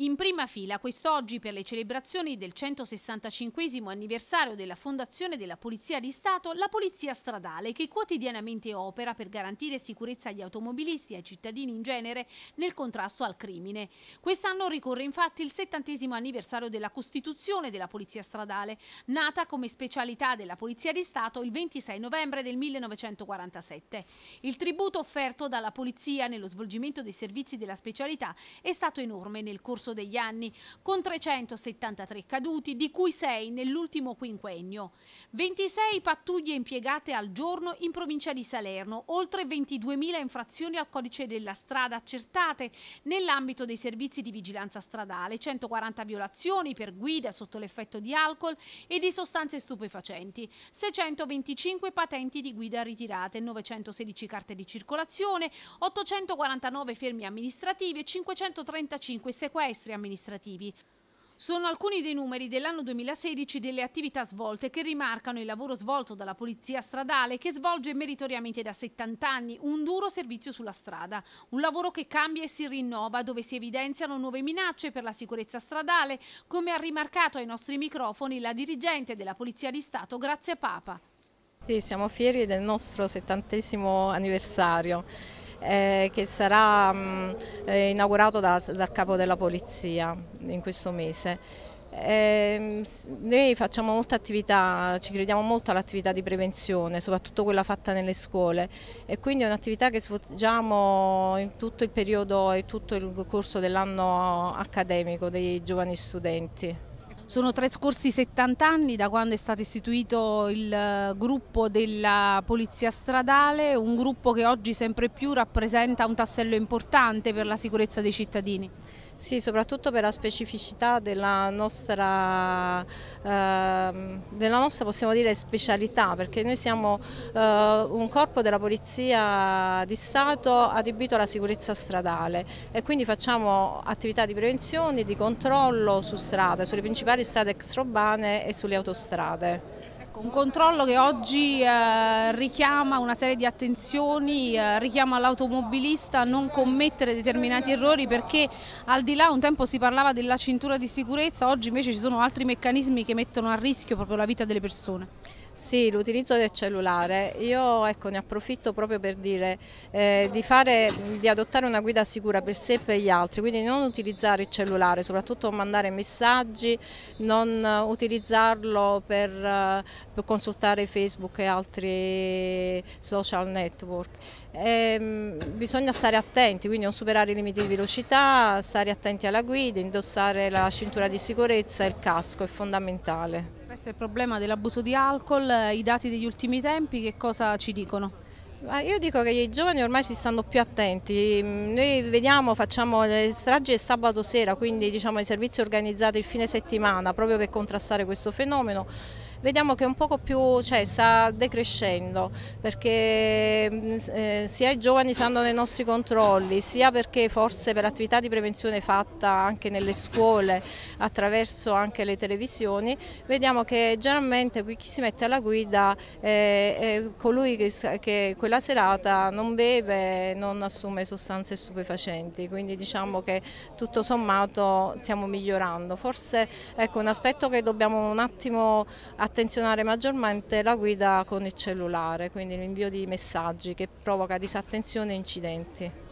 In prima fila quest'oggi per le celebrazioni del 165 anniversario della Fondazione della Polizia di Stato, la Polizia Stradale che quotidianamente opera per garantire sicurezza agli automobilisti e ai cittadini in genere nel contrasto al crimine. Quest'anno ricorre infatti il 70 anniversario della Costituzione della Polizia Stradale, nata come specialità della Polizia di Stato il 26 novembre del 1947. Il tributo offerto dalla Polizia nello svolgimento dei servizi della specialità è stato enorme nel corso corso degli anni, con 373 caduti, di cui 6 nell'ultimo quinquennio. 26 pattuglie impiegate al giorno in provincia di Salerno, oltre 22.000 infrazioni al codice della strada accertate nell'ambito dei servizi di vigilanza stradale, 140 violazioni per guida sotto l'effetto di alcol e di sostanze stupefacenti, 625 patenti di guida ritirate, 916 carte di circolazione, 849 fermi amministrativi e 535 sequestri semestri amministrativi. Sono alcuni dei numeri dell'anno 2016 delle attività svolte che rimarcano il lavoro svolto dalla Polizia Stradale che svolge meritoriamente da 70 anni un duro servizio sulla strada, un lavoro che cambia e si rinnova dove si evidenziano nuove minacce per la sicurezza stradale, come ha rimarcato ai nostri microfoni la dirigente della Polizia di Stato Grazia Papa. Sì, siamo fieri del nostro settantesimo anniversario eh, che sarà mh, mm, eh, inaugurato da, dal capo della polizia in questo mese. Eh, noi facciamo molta attività, ci crediamo molto all'attività di prevenzione, soprattutto quella fatta nelle scuole e quindi è un'attività che svolgiamo in tutto il periodo e tutto il corso dell'anno accademico dei giovani studenti. Sono trascorsi 70 anni da quando è stato istituito il eh, gruppo della Polizia Stradale, un gruppo che oggi sempre più rappresenta un tassello importante per la sicurezza dei cittadini. Sì, soprattutto per la specificità della nostra, eh, della nostra possiamo dire, specialità, perché noi siamo eh, un corpo della Polizia di Stato adibito alla sicurezza stradale e quindi facciamo attività di prevenzione, di controllo su strada, sulle principali strade extraurbane e sulle autostrade. Un controllo che oggi eh, richiama una serie di attenzioni, eh, richiama l'automobilista a non commettere determinati errori perché al di là un tempo si parlava della cintura di sicurezza, oggi invece ci sono altri meccanismi che mettono a rischio proprio la vita delle persone. Sì, l'utilizzo del cellulare. Io ecco, ne approfitto proprio per dire eh, di, fare, di, adottare una guida sicura per sé e per gli altri, quindi non utilizzare il cellulare, soprattutto mandare messaggi, non utilizzarlo per, eh, per consultare Facebook e altri social network. Eh, bisogna stare attenti, quindi non superare i limiti di velocità, stare attenti alla guida, indossare la cintura di sicurezza e il casco è fondamentale. Questo è il problema dell'abuso di alcol, eh, i dati degli ultimi tempi che cosa ci dicono? io dico che i giovani ormai si stanno più attenti, mm, noi vediamo, facciamo le stragi il sabato sera, quindi diciamo, i servizi organizzati il fine settimana proprio per contrastare questo fenomeno vediamo che un poco più cioè, sta decrescendo perché mm, eh, sia i giovani stanno nei nostri controlli, sia perché forse per attività di prevenzione fatta anche nelle scuole attraverso anche le televisioni, vediamo che generalmente chi si mette alla guida eh, è colui che, che quella serata non beve, non assume sostanze stupefacenti, quindi diciamo che tutto sommato stiamo migliorando. Forse ecco, un aspetto che dobbiamo un attimo attivare attenzionare maggiormente la guida con il cellulare, quindi l'invio di messaggi che provoca disattenzione e incidenti.